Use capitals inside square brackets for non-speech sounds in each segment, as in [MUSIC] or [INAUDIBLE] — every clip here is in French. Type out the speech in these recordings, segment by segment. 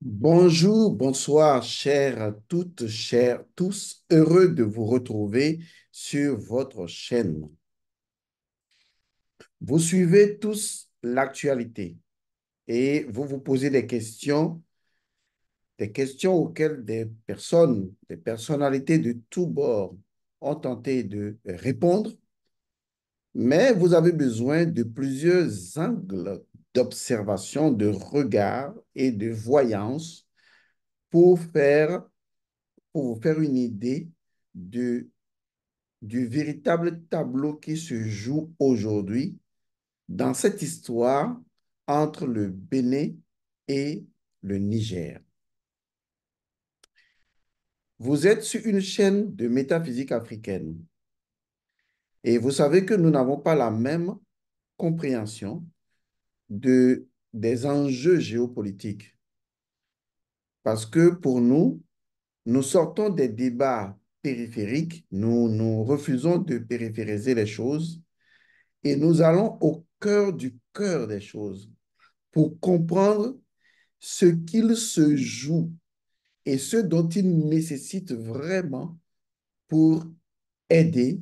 Bonjour, bonsoir, chères, toutes, chers tous. Heureux de vous retrouver sur votre chaîne. Vous suivez tous l'actualité et vous vous posez des questions, des questions auxquelles des personnes, des personnalités de tous bords ont tenté de répondre, mais vous avez besoin de plusieurs angles d'observation, de regard et de voyance pour faire pour vous faire une idée du véritable tableau qui se joue aujourd'hui dans cette histoire entre le Bénin et le Niger. Vous êtes sur une chaîne de métaphysique africaine et vous savez que nous n'avons pas la même compréhension de, des enjeux géopolitiques. Parce que pour nous, nous sortons des débats périphériques, nous, nous refusons de périphériser les choses et nous allons au cœur du cœur des choses pour comprendre ce qu'il se joue et ce dont il nécessite vraiment pour aider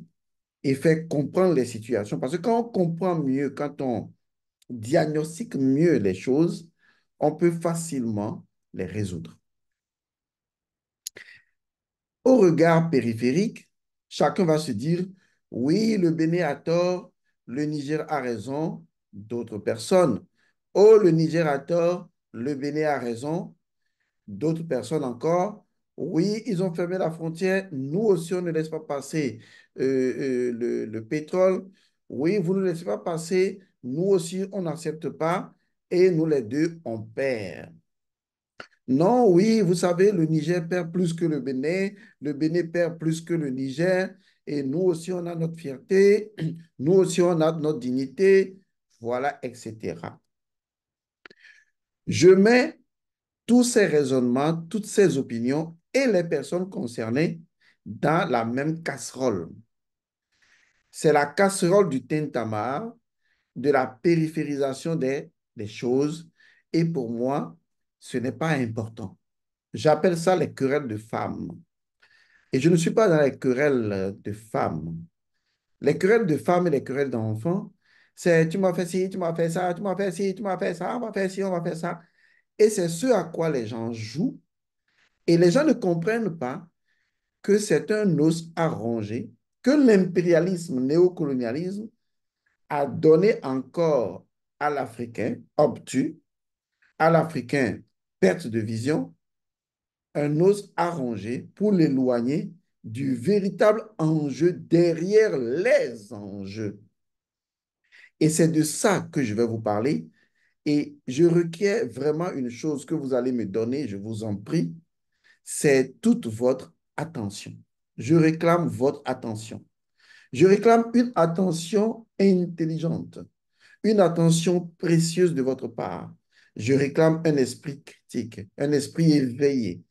et faire comprendre les situations. Parce que quand on comprend mieux, quand on diagnostique mieux les choses, on peut facilement les résoudre. Au regard périphérique, chacun va se dire, oui, le Bénin a tort, le Niger a raison, d'autres personnes. Oh, le Niger a tort, le Bénin a raison, d'autres personnes encore. Oui, ils ont fermé la frontière, nous aussi, on ne laisse pas passer euh, euh, le, le pétrole. Oui, vous ne laissez pas passer nous aussi, on n'accepte pas et nous les deux, on perd. Non, oui, vous savez, le Niger perd plus que le Bénin, le Bénin perd plus que le Niger, et nous aussi, on a notre fierté, [CLEARS THROAT] nous aussi, on a notre dignité, voilà, etc. Je mets tous ces raisonnements, toutes ces opinions et les personnes concernées dans la même casserole. C'est la casserole du tintamarre de la périphérisation des, choses. Et pour moi, ce n'est pas important. J'appelle ça les querelles de femmes. Et je ne suis pas dans les querelles de femmes. Les querelles de femmes et les querelles d'enfants, c'est tu m'as fait ci, tu m'as fait ça, tu m'as fait ci, tu m'as fait ça, on va faire ci, on va faire ça. Et c'est ce à quoi les gens jouent. Et les gens ne comprennent pas que c'est un os arrangé, que l'impérialisme, néocolonialisme à donner encore à l'Africain obtus, à l'Africain perte de vision, un os arrangé pour l'éloigner du véritable enjeu derrière les enjeux. Et c'est de ça que je vais vous parler. Et je requiers vraiment une chose que vous allez me donner, je vous en prie, c'est toute votre attention. Je réclame votre attention. Je réclame une attention intelligente, une attention précieuse de votre part. Je réclame un esprit critique, un esprit éveillé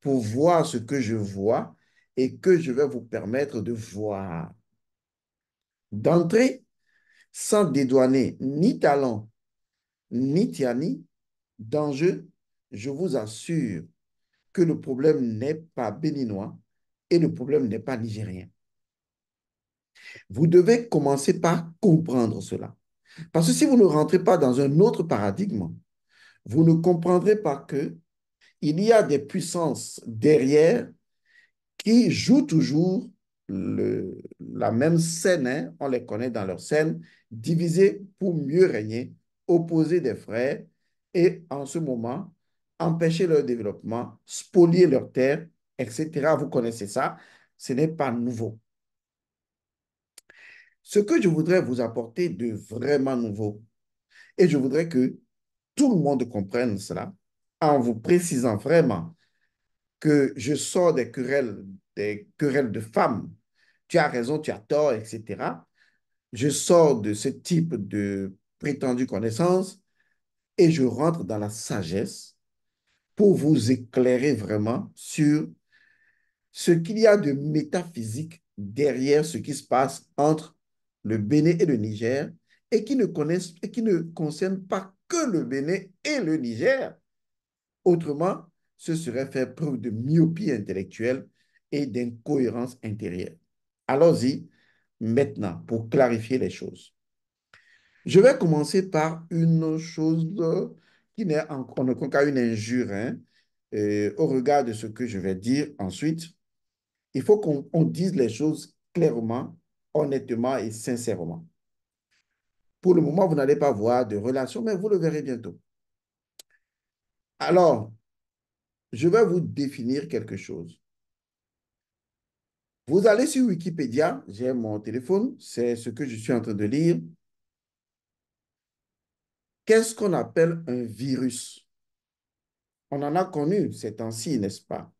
pour voir ce que je vois et que je vais vous permettre de voir. D'entrée, sans dédouaner ni talent, ni tiani, d'enjeu, je vous assure que le problème n'est pas béninois et le problème n'est pas nigérien. Vous devez commencer par comprendre cela. Parce que si vous ne rentrez pas dans un autre paradigme, vous ne comprendrez pas que il y a des puissances derrière qui jouent toujours la même scène, hein. on les connaît dans leur scène, diviser pour mieux régner, opposer des frères et en ce moment empêcher leur développement, spolier leurs terres, etc. Vous connaissez ça, ce n'est pas nouveau. Ce que je voudrais vous apporter de vraiment nouveau, et je voudrais que tout le monde comprenne cela, en vous précisant vraiment que je sors des querelles, des querelles de femmes. Tu as raison, tu as tort, etc. Je sors de ce type de prétendue connaissance et je rentre dans la sagesse pour vous éclairer vraiment sur ce qu'il y a de métaphysique derrière ce qui se passe entre le Bénin et le Niger, et qui ne, connaissent, et qui ne concernent pas que le Bénin et le Niger. Autrement, ce serait faire preuve de myopie intellectuelle et d'incohérence intérieure. Allons-y maintenant pour clarifier les choses. Je vais commencer par une chose qui n'est en une injure. Hein. Euh, au regard de ce que je vais dire ensuite, il faut qu'on dise les choses clairement honnêtement et sincèrement. Pour le moment, vous n'allez pas voir de relation, mais vous le verrez bientôt. Alors, je vais vous définir quelque chose. Vous allez sur Wikipédia, j'ai mon téléphone, c'est ce que je suis en train de lire. Qu'est-ce qu'on appelle un virus On en a connu ces temps-ci, n'est-ce pas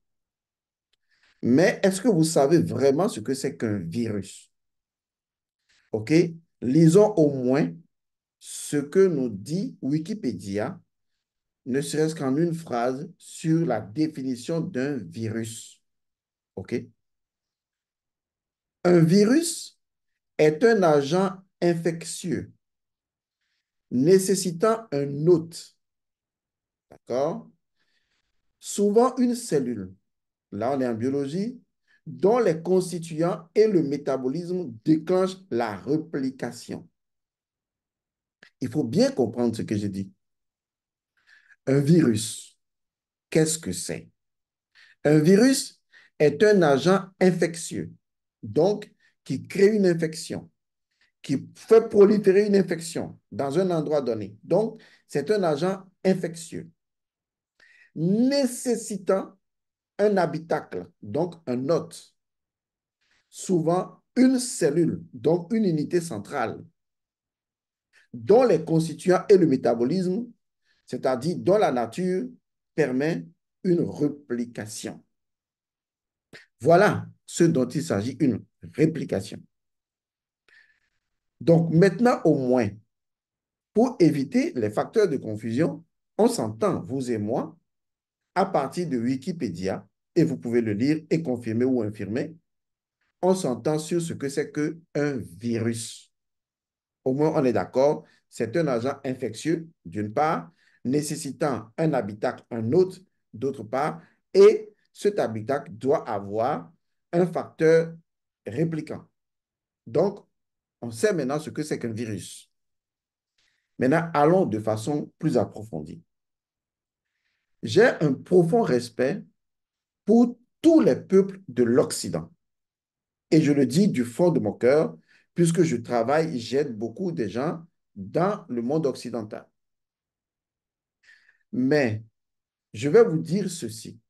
Mais est-ce que vous savez vraiment ce que c'est qu'un virus OK Lisons au moins ce que nous dit Wikipédia, ne serait-ce qu'en une phrase, sur la définition d'un virus. OK Un virus est un agent infectieux nécessitant un hôte. D'accord Souvent une cellule. Là, on est en biologie, dont les constituants et le métabolisme déclenchent la réplication. Il faut bien comprendre ce que j'ai dit. Un virus, qu'est-ce que c'est? Un virus est un agent infectieux, donc qui crée une infection, qui fait proliférer une infection dans un endroit donné. Donc, c'est un agent infectieux nécessitant un habitacle, donc un hôte, souvent une cellule, donc une unité centrale, dont les constituants et le métabolisme, c'est-à-dire dont la nature permet une réplication. Voilà ce dont il s'agit, une réplication. Donc maintenant au moins, pour éviter les facteurs de confusion, on s'entend, vous et moi, à partir de Wikipédia et vous pouvez le lire et confirmer ou infirmer. On s'entend sur ce que c'est qu'un virus. Au moins, on est d'accord, c'est un agent infectieux, d'une part, nécessitant un habitat, un autre, d'autre part, et cet habitat doit avoir un facteur répliquant. Donc, on sait maintenant ce que c'est qu'un virus. Maintenant, allons de façon plus approfondie j'ai un profond respect pour tous les peuples de l'Occident. Et je le dis du fond de mon cœur, puisque je travaille, j'aide beaucoup de gens dans le monde occidental. Mais je vais vous dire ceci.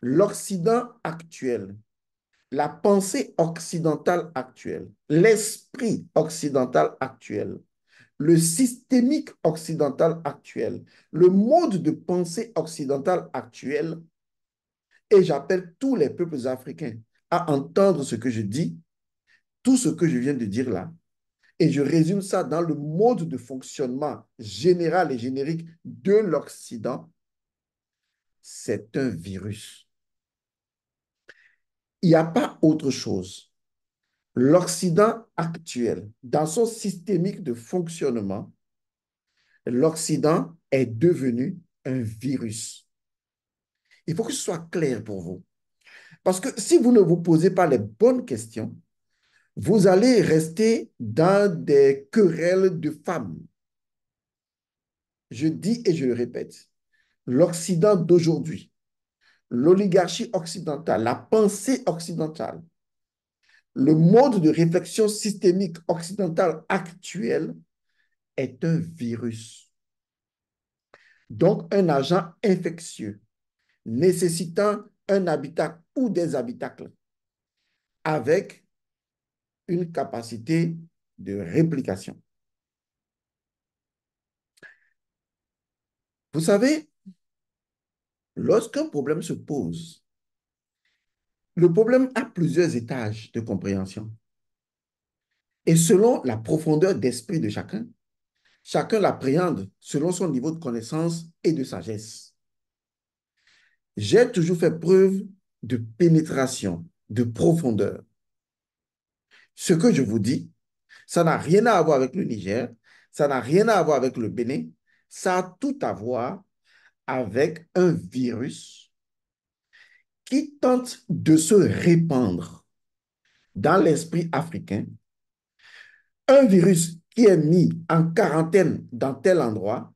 L'Occident actuel, la pensée occidentale actuelle, l'esprit occidental actuel le systémique occidental actuel, le mode de pensée occidental actuel, et j'appelle tous les peuples africains à entendre ce que je dis, tout ce que je viens de dire là, et je résume ça dans le mode de fonctionnement général et générique de l'Occident, c'est un virus. Il n'y a pas autre chose l'Occident actuel, dans son systémique de fonctionnement, l'Occident est devenu un virus. Il faut que ce soit clair pour vous. Parce que si vous ne vous posez pas les bonnes questions, vous allez rester dans des querelles de femmes. Je dis et je le répète, l'Occident d'aujourd'hui, l'oligarchie occidentale, la pensée occidentale, le mode de réflexion systémique occidental actuel est un virus, donc un agent infectieux nécessitant un habitat ou des habitacles avec une capacité de réplication. Vous savez, lorsqu'un problème se pose, le problème a plusieurs étages de compréhension. Et selon la profondeur d'esprit de chacun, chacun l'appréhende selon son niveau de connaissance et de sagesse. J'ai toujours fait preuve de pénétration, de profondeur. Ce que je vous dis, ça n'a rien à voir avec le Niger, ça n'a rien à voir avec le Bénin, ça a tout à voir avec un virus qui tente de se répandre dans l'esprit africain, un virus qui est mis en quarantaine dans tel endroit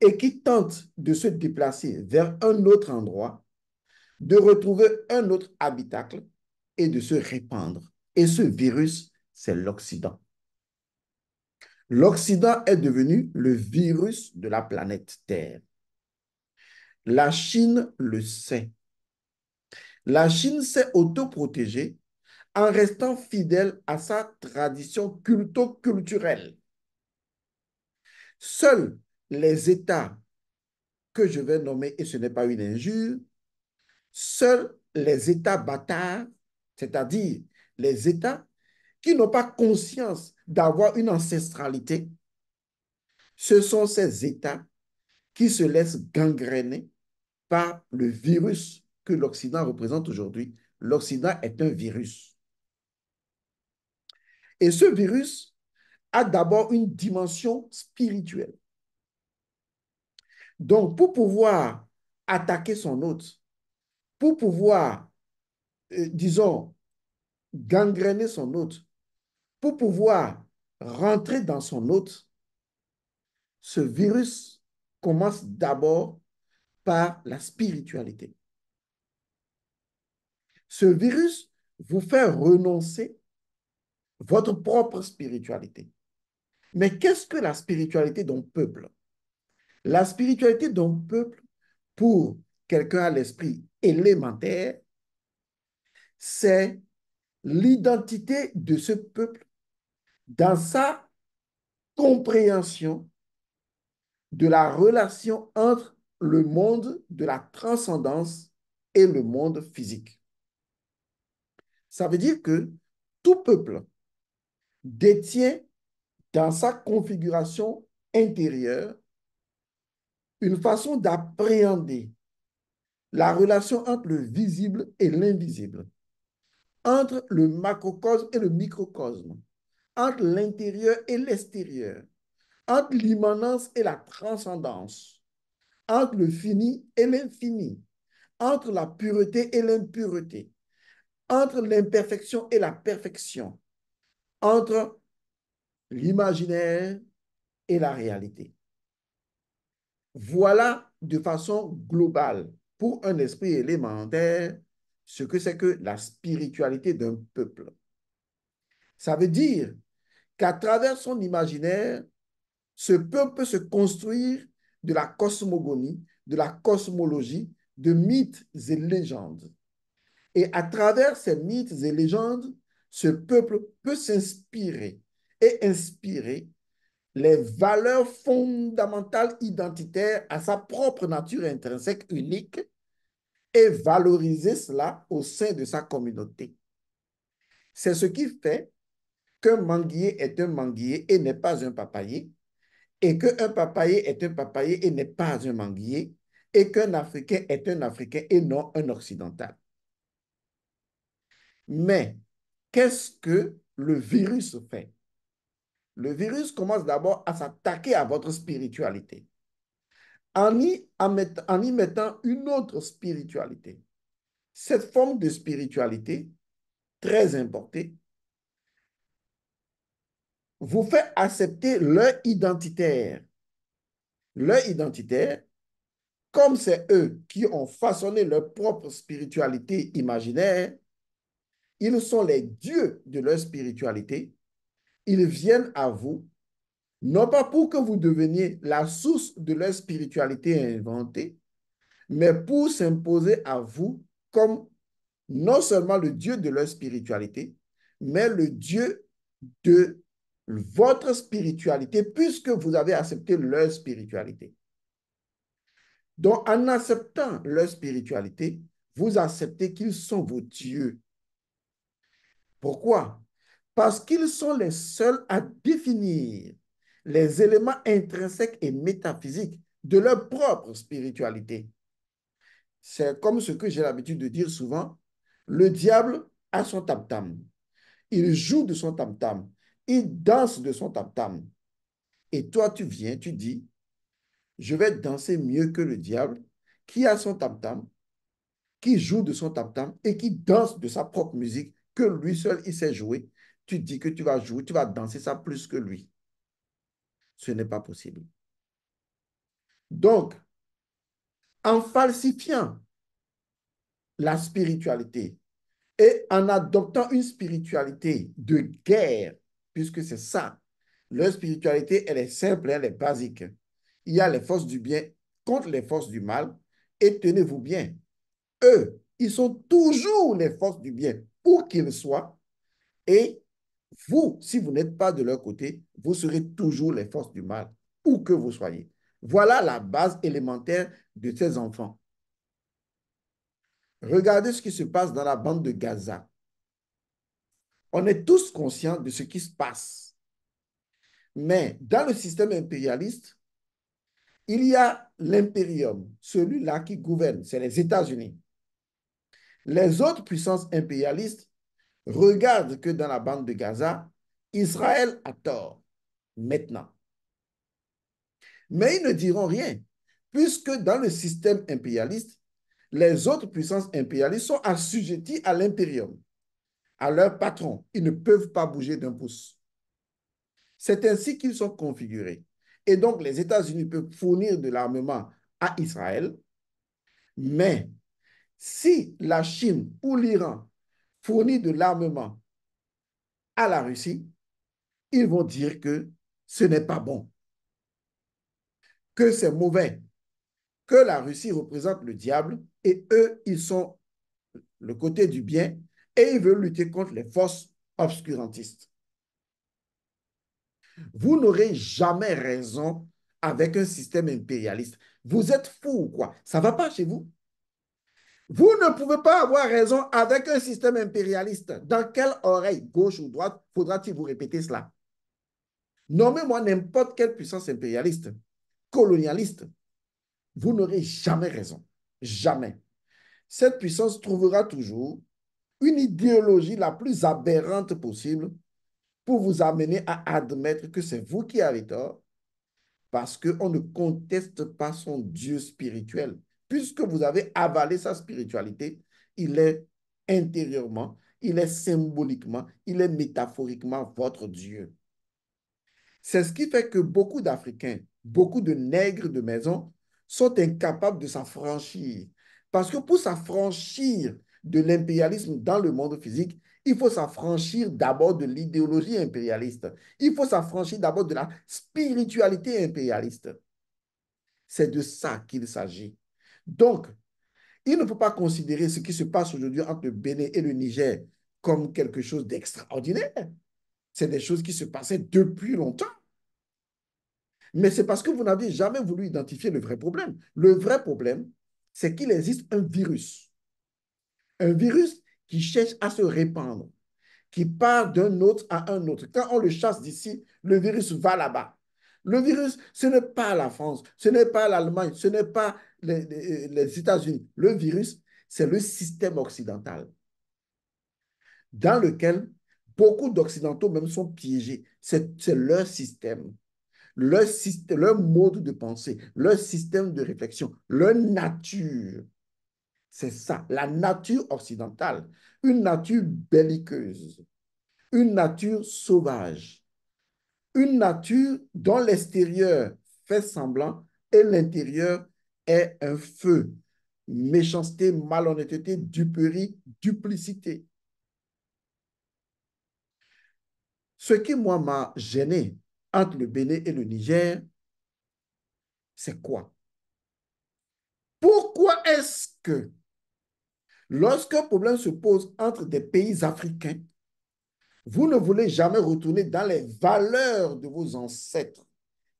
et qui tente de se déplacer vers un autre endroit, de retrouver un autre habitacle et de se répandre. Et ce virus, c'est l'Occident. L'Occident est devenu le virus de la planète Terre. La Chine le sait. La Chine s'est autoprotégée en restant fidèle à sa tradition culto-culturelle. Seuls les États que je vais nommer, et ce n'est pas une injure, seuls les États bâtards, c'est-à-dire les États qui n'ont pas conscience d'avoir une ancestralité, ce sont ces États qui se laissent gangréner par le virus que l'Occident représente aujourd'hui. L'Occident est un virus. Et ce virus a d'abord une dimension spirituelle. Donc, pour pouvoir attaquer son hôte, pour pouvoir, euh, disons, gangréner son hôte, pour pouvoir rentrer dans son hôte, ce virus commence d'abord par la spiritualité. Ce virus vous fait renoncer votre propre spiritualité. Mais qu'est-ce que la spiritualité d'un peuple La spiritualité d'un peuple, pour quelqu'un à l'esprit élémentaire, c'est l'identité de ce peuple dans sa compréhension de la relation entre le monde de la transcendance et le monde physique. Ça veut dire que tout peuple détient dans sa configuration intérieure une façon d'appréhender la relation entre le visible et l'invisible, entre le macrocosme et le microcosme, entre l'intérieur et l'extérieur, entre l'immanence et la transcendance, entre le fini et l'infini, entre la pureté et l'impureté, entre l'imperfection et la perfection, entre l'imaginaire et la réalité. Voilà de façon globale, pour un esprit élémentaire, ce que c'est que la spiritualité d'un peuple. Ça veut dire qu'à travers son imaginaire, ce peuple peut se construire de la cosmogonie, de la cosmologie, de mythes et légendes. Et à travers ces mythes et légendes, ce peuple peut s'inspirer et inspirer les valeurs fondamentales identitaires à sa propre nature intrinsèque unique et valoriser cela au sein de sa communauté. C'est ce qui fait qu'un manguier est un manguier et n'est pas un papayer, et qu'un papayer est un papayer et n'est pas un manguier, et qu'un Africain est un Africain et non un Occidental. Mais qu'est-ce que le virus fait Le virus commence d'abord à s'attaquer à votre spiritualité en y, mettant une autre spiritualité. Cette forme de spiritualité, très importée, vous fait accepter leur identitaire. Leur identitaire, comme c'est eux qui ont façonné leur propre spiritualité imaginaire, ils sont les dieux de leur spiritualité. Ils viennent à vous, non pas pour que vous deveniez la source de leur spiritualité inventée, mais pour s'imposer à vous comme non seulement le Dieu de leur spiritualité, mais le Dieu de votre spiritualité, puisque vous avez accepté leur spiritualité. Donc, en acceptant leur spiritualité, vous acceptez qu'ils sont vos dieux pourquoi Parce qu'ils sont les seuls à définir les éléments intrinsèques et métaphysiques de leur propre spiritualité. C'est comme ce que j'ai l'habitude de dire souvent, le diable a son tam-tam. Il joue de son tam-tam. Il danse de son tam Et toi, tu viens, tu dis, je vais danser mieux que le diable qui a son tam qui joue de son tamtam tam et qui danse de sa propre musique que lui seul, il sait jouer, tu dis que tu vas jouer, tu vas danser ça plus que lui. Ce n'est pas possible. Donc, en falsifiant la spiritualité et en adoptant une spiritualité de guerre, puisque c'est ça, leur spiritualité, elle est simple, elle est basique. Il y a les forces du bien contre les forces du mal, et tenez-vous bien, eux, ils sont toujours les forces du bien où qu'ils soient, et vous, si vous n'êtes pas de leur côté, vous serez toujours les forces du mal, où que vous soyez. Voilà la base élémentaire de ces enfants. Regardez ce qui se passe dans la bande de Gaza. On est tous conscients de ce qui se passe. Mais dans le système impérialiste, il y a l'impérium, celui-là qui gouverne, c'est les États-Unis. Les autres puissances impérialistes regardent que dans la bande de Gaza, Israël a tort maintenant. Mais ils ne diront rien, puisque dans le système impérialiste, les autres puissances impérialistes sont assujetties à l'impérium, à leur patron. Ils ne peuvent pas bouger d'un pouce. C'est ainsi qu'ils sont configurés. Et donc, les États-Unis peuvent fournir de l'armement à Israël, mais si la Chine ou l'Iran fournit de l'armement à la Russie, ils vont dire que ce n'est pas bon, que c'est mauvais, que la Russie représente le diable et eux, ils sont le côté du bien et ils veulent lutter contre les forces obscurantistes. Vous n'aurez jamais raison avec un système impérialiste. Vous êtes fou ou quoi Ça ne va pas chez vous vous ne pouvez pas avoir raison avec un système impérialiste. Dans quelle oreille, gauche ou droite, faudra-t-il vous répéter cela Nommez-moi n'importe quelle puissance impérialiste, colonialiste. Vous n'aurez jamais raison. Jamais. Cette puissance trouvera toujours une idéologie la plus aberrante possible pour vous amener à admettre que c'est vous qui avez tort parce qu'on ne conteste pas son Dieu spirituel puisque vous avez avalé sa spiritualité, il est intérieurement, il est symboliquement, il est métaphoriquement votre Dieu. C'est ce qui fait que beaucoup d'Africains, beaucoup de nègres de maison sont incapables de s'affranchir. Parce que pour s'affranchir de l'impérialisme dans le monde physique, il faut s'affranchir d'abord de l'idéologie impérialiste. Il faut s'affranchir d'abord de la spiritualité impérialiste. C'est de ça qu'il s'agit. Donc, il ne faut pas considérer ce qui se passe aujourd'hui entre le Bénin et le Niger comme quelque chose d'extraordinaire. C'est des choses qui se passaient depuis longtemps. Mais c'est parce que vous n'avez jamais voulu identifier le vrai problème. Le vrai problème, c'est qu'il existe un virus. Un virus qui cherche à se répandre, qui part d'un autre à un autre. Quand on le chasse d'ici, le virus va là-bas. Le virus, ce n'est pas la France, ce n'est pas l'Allemagne, ce n'est pas les, États-Unis, le virus, c'est le système occidental dans lequel beaucoup d'Occidentaux même sont piégés. C'est leur système, leur système, leur mode de pensée, leur système de réflexion, leur nature. C'est ça, la nature occidentale, une nature belliqueuse, une nature sauvage, une nature dont l'extérieur fait semblant et l'intérieur est un feu. Méchanceté, malhonnêteté, duperie, duplicité. Ce qui, moi, m'a gêné entre le Bénin et le Niger, c'est quoi? Pourquoi est-ce que lorsqu'un problème se pose entre des pays africains, vous ne voulez jamais retourner dans les valeurs de vos ancêtres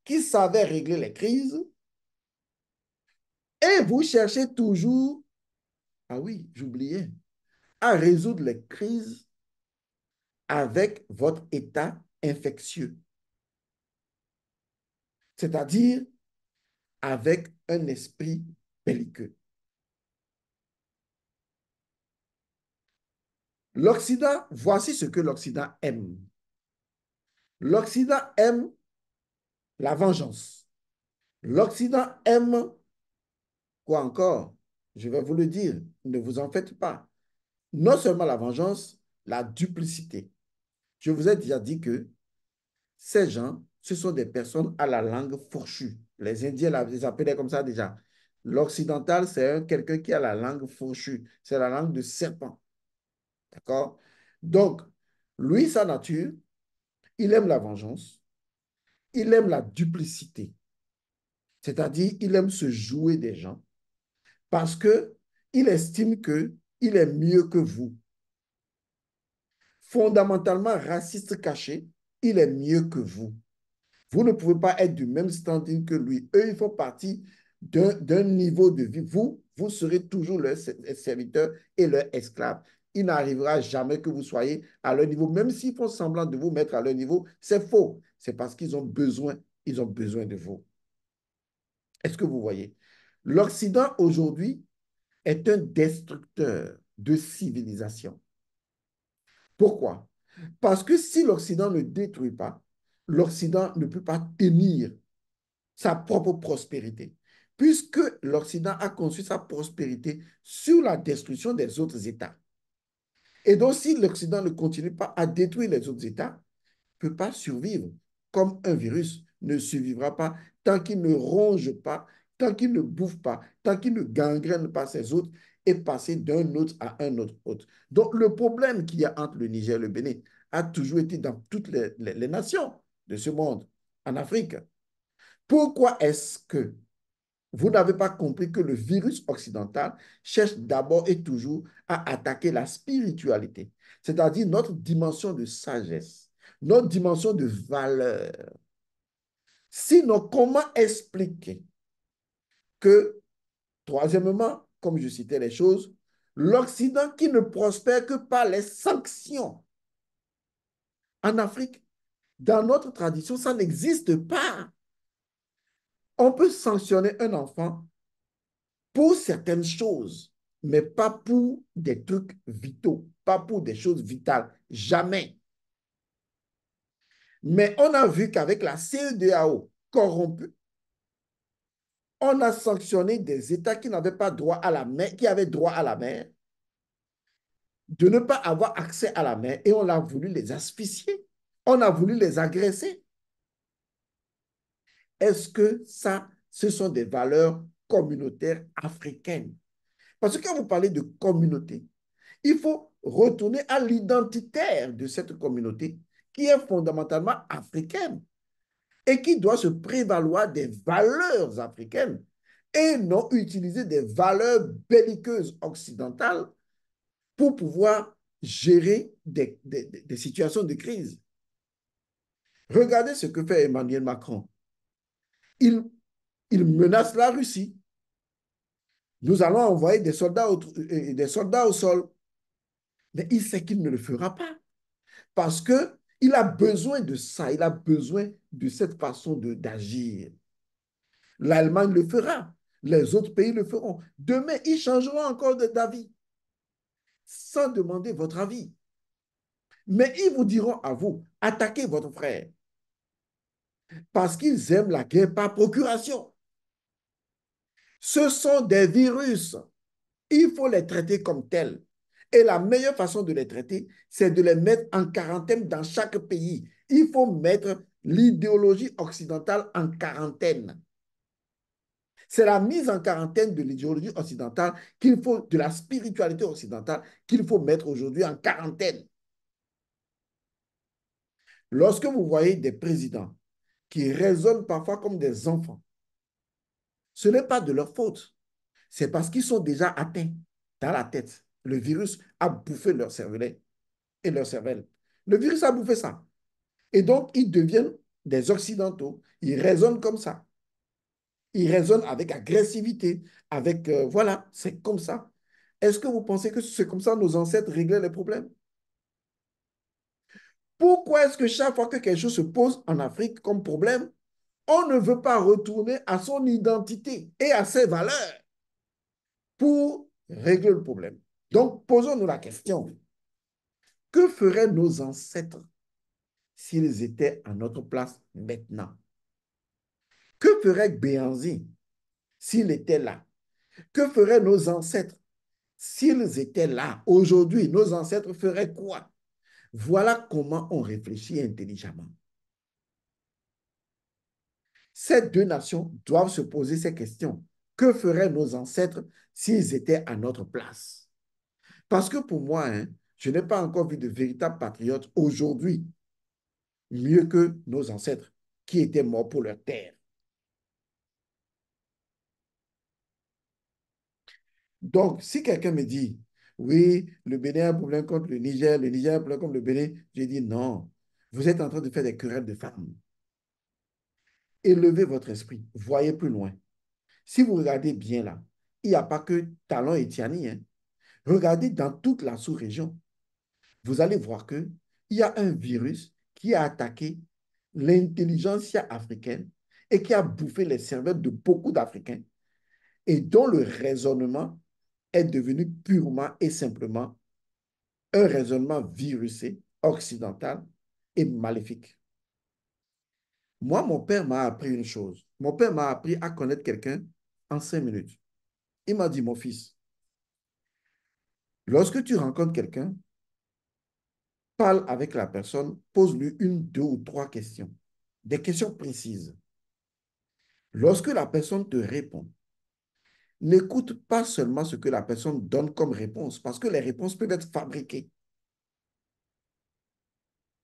qui savaient régler les crises, et vous cherchez toujours, ah oui, j'oubliais, à résoudre les crises avec votre état infectieux. C'est-à-dire avec un esprit belliqueux. L'Occident, voici ce que l'Occident aime. L'Occident aime la vengeance. L'Occident aime Quoi encore Je vais vous le dire, ne vous en faites pas. Non seulement la vengeance, la duplicité. Je vous ai déjà dit que ces gens, ce sont des personnes à la langue fourchue. Les Indiens les appelaient comme ça déjà. L'occidental, c'est quelqu'un qui a la langue fourchue. C'est la langue de serpent. D'accord Donc, lui, sa nature, il aime la vengeance. Il aime la duplicité. C'est-à-dire, il aime se jouer des gens parce qu'il estime qu'il est mieux que vous. Fondamentalement raciste caché, il est mieux que vous. Vous ne pouvez pas être du même standing que lui. Eux, ils font partie d'un niveau de vie. Vous, vous serez toujours leur serviteur et leur esclave. Il n'arrivera jamais que vous soyez à leur niveau. Même s'ils font semblant de vous mettre à leur niveau, c'est faux. C'est parce qu'ils ont besoin, ils ont besoin de vous. Est-ce que vous voyez L'Occident aujourd'hui est un destructeur de civilisation. Pourquoi Parce que si l'Occident ne détruit pas, l'Occident ne peut pas tenir sa propre prospérité, puisque l'Occident a conçu sa prospérité sur la destruction des autres États. Et donc, si l'Occident ne continue pas à détruire les autres États, il ne peut pas survivre comme un virus ne survivra pas tant qu'il ne ronge pas tant qu'il ne bouffe pas, tant qu'il ne gangrène pas ses autres et passer d'un autre à un autre autre. Donc le problème qu'il y a entre le Niger et le Bénin a toujours été dans toutes les nations de ce monde, en Afrique. Pourquoi est-ce que vous n'avez pas compris que le virus occidental cherche d'abord et toujours à attaquer la spiritualité, c'est-à-dire notre dimension de sagesse, notre dimension de valeur. Sinon, comment expliquer que, troisièmement, comme je citais les choses, l'Occident qui ne prospère que par les sanctions. En Afrique, dans notre tradition, ça n'existe pas. On peut sanctionner un enfant pour certaines choses, mais pas pour des trucs vitaux, pas pour des choses vitales, jamais. Mais on a vu qu'avec la CEDAO corrompue, on a sanctionné des États qui n'avaient pas droit à la mer, qui avaient droit à la mer, de ne pas avoir accès à la mer et on a voulu les asphyxier, on a voulu les agresser. Est-ce que ça, ce sont des valeurs communautaires africaines? Parce que quand vous parlez de communauté, il faut retourner à l'identitaire de cette communauté qui est fondamentalement africaine et qui doit se prévaloir des valeurs africaines et non utiliser des valeurs belliqueuses occidentales pour pouvoir gérer des, situations de crise. Regardez ce que fait Emmanuel Macron. Il, menace la Russie. Nous allons envoyer des soldats euh, des soldats au sol. Mais il sait qu'il ne le fera pas. Parce que il a besoin de ça, il a besoin de cette façon d'agir. L'Allemagne le fera, les autres pays le feront. Demain, ils changeront encore d'avis sans demander votre avis. Mais ils vous diront à vous, attaquez votre frère. Parce qu'ils aiment la guerre par procuration. Ce sont des virus. Il faut les traiter comme tels. Et la meilleure façon de les traiter, c'est de les mettre en quarantaine dans chaque pays. Il faut mettre l'idéologie occidentale en quarantaine. C'est la mise en quarantaine de l'idéologie occidentale qu'il faut, de la spiritualité occidentale qu'il faut mettre aujourd'hui en quarantaine. Lorsque vous voyez des présidents qui raisonnent parfois comme des enfants, ce n'est pas de leur faute. C'est parce qu'ils sont déjà atteints dans la tête le virus a bouffé leur cervelet et leur cervelle. Le virus a bouffé ça. Et donc, ils deviennent des Occidentaux. Ils raisonnent comme ça. Ils raisonnent avec agressivité, avec euh, voilà, c'est comme ça. Est-ce que vous pensez que c'est comme ça nos ancêtres réglaient les problèmes Pourquoi est-ce que chaque fois que quelque chose se pose en Afrique comme problème, on ne veut pas retourner à son identité et à ses valeurs pour régler le problème donc, posons-nous la question. Que feraient nos ancêtres s'ils étaient à notre place maintenant? Que ferait Béanzi s'il était là? Que feraient nos ancêtres s'ils étaient là aujourd'hui? Nos ancêtres feraient quoi? Voilà comment on réfléchit intelligemment. Ces deux nations doivent se poser ces questions. Que feraient nos ancêtres s'ils étaient à notre place? Parce que pour moi, hein, je n'ai pas encore vu de véritables patriotes aujourd'hui, mieux que nos ancêtres qui étaient morts pour leur terre. Donc, si quelqu'un me dit, oui, le Bénin a un problème contre le Niger, le Niger a un problème contre le Bénin, je dis non, vous êtes en train de faire des querelles de femmes. Élevez votre esprit, voyez plus loin. Si vous regardez bien là, il n'y a pas que Talon et Tiani. Hein. Regardez dans toute la sous-région. Vous allez voir qu'il y a un virus qui a attaqué l'intelligence africaine et qui a bouffé les cerveaux de beaucoup d'Africains et dont le raisonnement est devenu purement et simplement un raisonnement virusé, occidental et maléfique. Moi, mon père m'a appris une chose. Mon père m'a appris à connaître quelqu'un en cinq minutes. Il m'a dit, mon fils, Lorsque tu rencontres quelqu'un, parle avec la personne, pose-lui une, deux ou trois questions, des questions précises. Lorsque la personne te répond, n'écoute pas seulement ce que la personne donne comme réponse, parce que les réponses peuvent être fabriquées.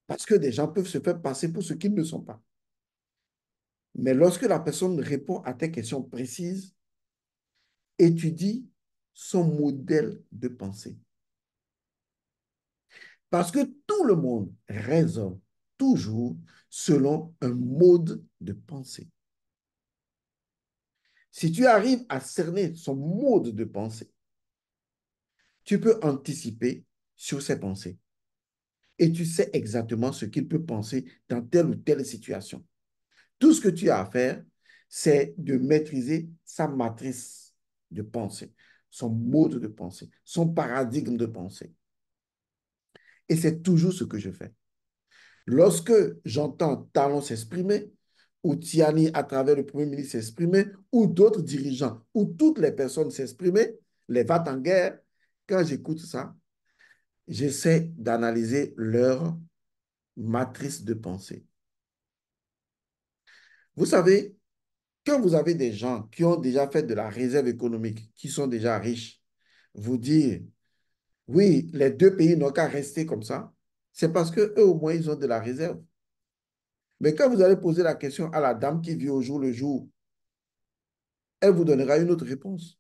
Parce que des gens peuvent se faire passer pour ce qu'ils ne sont pas. Mais lorsque la personne répond à tes questions précises, étudie son modèle de pensée. Parce que tout le monde raisonne toujours selon un mode de pensée. Si tu arrives à cerner son mode de pensée, tu peux anticiper sur ses pensées. Et tu sais exactement ce qu'il peut penser dans telle ou telle situation. Tout ce que tu as à faire, c'est de maîtriser sa matrice de pensée son mode de pensée, son paradigme de pensée. Et c'est toujours ce que je fais. Lorsque j'entends Talon s'exprimer, ou Tiani à travers le Premier ministre s'exprimer, ou d'autres dirigeants, ou toutes les personnes s'exprimer, les va en guerre, quand j'écoute ça, j'essaie d'analyser leur matrice de pensée. Vous savez, quand vous avez des gens qui ont déjà fait de la réserve économique, qui sont déjà riches, vous dire, oui, les deux pays n'ont qu'à rester comme ça, c'est parce qu'eux, au moins, ils ont de la réserve. Mais quand vous allez poser la question à la dame qui vit au jour le jour, elle vous donnera une autre réponse.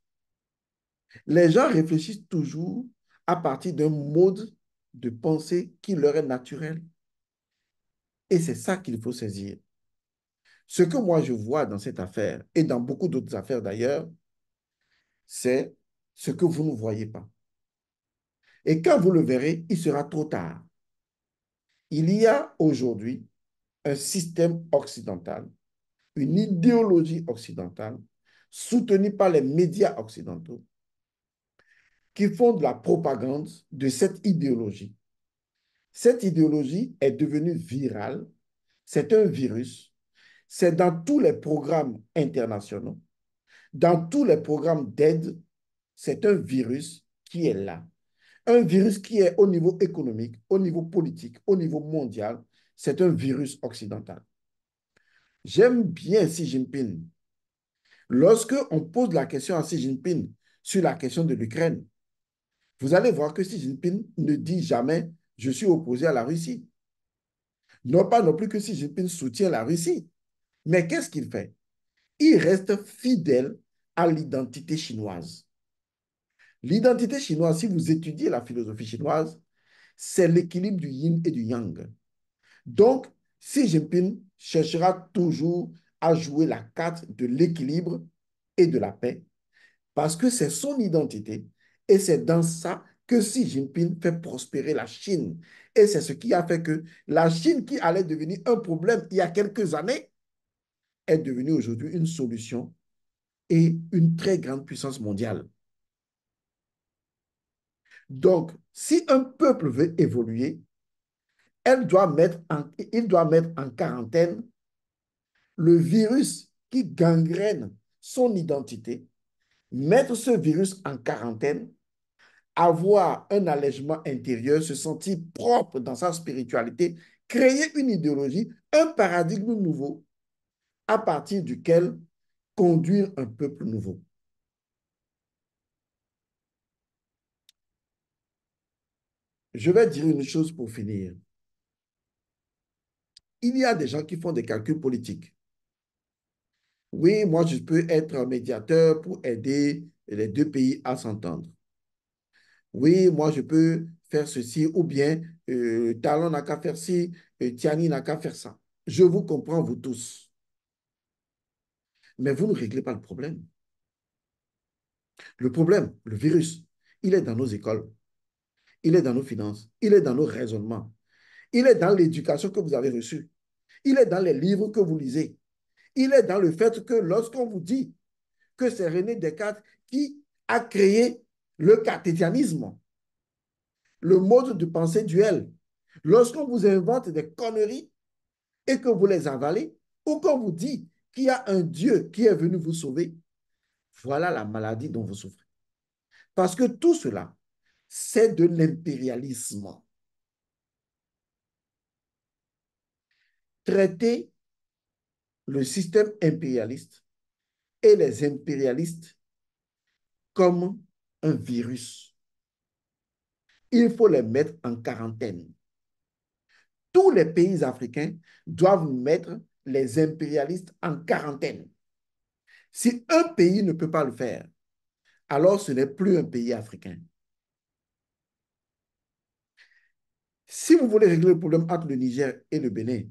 Les gens réfléchissent toujours à partir d'un mode de pensée qui leur est naturel. Et c'est ça qu'il faut saisir. Ce que moi je vois dans cette affaire et dans beaucoup d'autres affaires d'ailleurs, c'est ce que vous ne voyez pas. Et quand vous le verrez, il sera trop tard. Il y a aujourd'hui un système occidental, une idéologie occidentale, soutenue par les médias occidentaux, qui font de la propagande de cette idéologie. Cette idéologie est devenue virale. C'est un virus c'est dans tous les programmes internationaux, dans tous les programmes d'aide, c'est un virus qui est là. Un virus qui est au niveau économique, au niveau politique, au niveau mondial, c'est un virus occidental. J'aime bien Xi Jinping. Lorsque on pose la question à Xi Jinping sur la question de l'Ukraine, vous allez voir que Xi Jinping ne dit jamais je suis opposé à la Russie. Non pas non plus que Xi Jinping soutient la Russie, mais qu'est-ce qu'il fait Il reste fidèle à l'identité chinoise. L'identité chinoise, si vous étudiez la philosophie chinoise, c'est l'équilibre du yin et du yang. Donc, Xi Jinping cherchera toujours à jouer la carte de l'équilibre et de la paix parce que c'est son identité et c'est dans ça que Xi Jinping fait prospérer la Chine. Et c'est ce qui a fait que la Chine, qui allait devenir un problème il y a quelques années, est devenue aujourd'hui une solution et une très grande puissance mondiale. Donc, si un peuple veut évoluer, elle doit mettre il doit mettre en quarantaine le virus qui gangrène son identité, mettre ce virus en quarantaine, avoir un allègement intérieur, se sentir propre dans sa spiritualité, créer une idéologie, un paradigme nouveau à partir duquel conduire un peuple nouveau. Je vais dire une chose pour finir. Il y a des gens qui font des calculs politiques. Oui, moi, je peux être un médiateur pour aider les deux pays à s'entendre. Oui, moi, je peux faire ceci ou bien euh, Talon n'a qu'à faire ci, euh, Tiani n'a qu'à faire ça. Je vous comprends, vous tous. Mais vous ne réglez pas le problème. Le problème, le virus, il est dans nos écoles, il est dans nos finances, il est dans nos raisonnements, il est dans l'éducation que vous avez reçue, il est dans les livres que vous lisez, il est dans le fait que lorsqu'on vous dit que c'est René Descartes qui a créé le cartésianisme, le mode de pensée duel, lorsqu'on vous invente des conneries et que vous les avalez, ou qu'on vous dit qu'il y a un Dieu qui est venu vous sauver, voilà la maladie dont vous souffrez. Parce que tout cela, c'est de l'impérialisme. Traitez le système impérialiste et les impérialistes comme un virus. Il faut les mettre en quarantaine. Tous les pays africains doivent mettre les impérialistes en quarantaine. Si un pays ne peut pas le faire, alors ce n'est plus un pays africain. Si vous voulez régler le problème entre le Niger et le Bénin,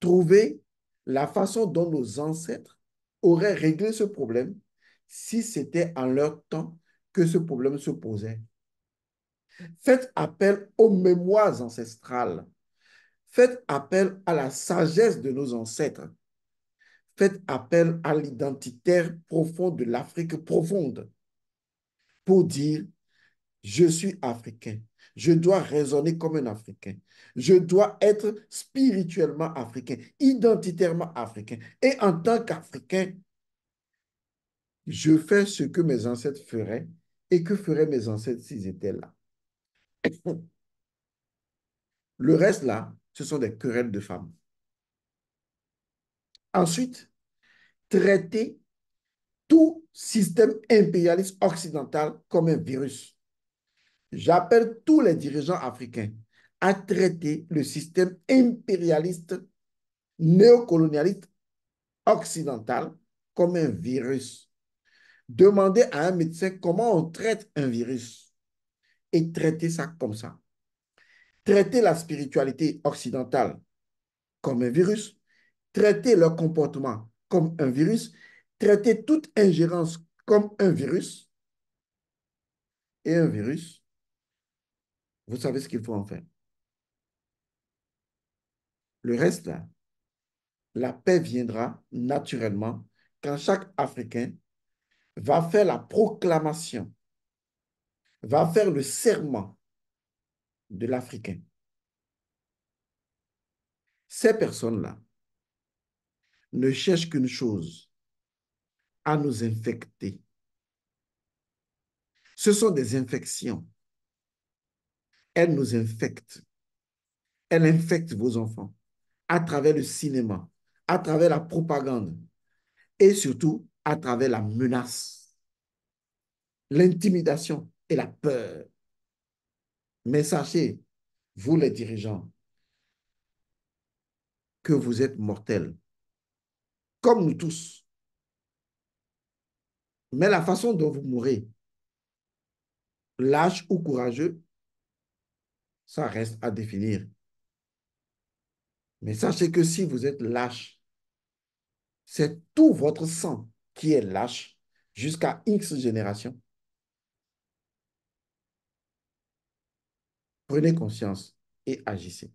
trouvez la façon dont nos ancêtres auraient réglé ce problème si c'était en leur temps que ce problème se posait. Faites appel aux mémoires ancestrales Faites appel à la sagesse de nos ancêtres. Faites appel à l'identitaire profond de l'Afrique profonde pour dire, je suis africain, je dois raisonner comme un Africain. Je dois être spirituellement africain, identitairement africain. Et en tant qu'Africain, je fais ce que mes ancêtres feraient et que feraient mes ancêtres s'ils étaient là. [COUGHS] Le reste là, ce sont des querelles de femmes. Ensuite, traiter tout système impérialiste occidental comme un virus. J'appelle tous les dirigeants africains à traiter le système impérialiste néocolonialiste occidental comme un virus. Demandez à un médecin comment on traite un virus et traitez ça comme ça traiter la spiritualité occidentale comme un virus, traiter leur comportement comme un virus, traiter toute ingérence comme un virus. Et un virus, vous savez ce qu'il faut en faire. Le reste, la paix viendra naturellement quand chaque Africain va faire la proclamation, va faire le serment de l'Africain. Ces personnes-là ne cherchent qu'une chose, à nous infecter. Ce sont des infections. Elles nous infectent. Elles infectent vos enfants à travers le cinéma, à travers la propagande et surtout à travers la menace, l'intimidation et la peur. Mais sachez, vous les dirigeants, que vous êtes mortels, comme nous tous. Mais la façon dont vous mourrez, lâche ou courageux, ça reste à définir. Mais sachez que si vous êtes lâche, c'est tout votre sang qui est lâche jusqu'à X génération. Prenez conscience et agissez.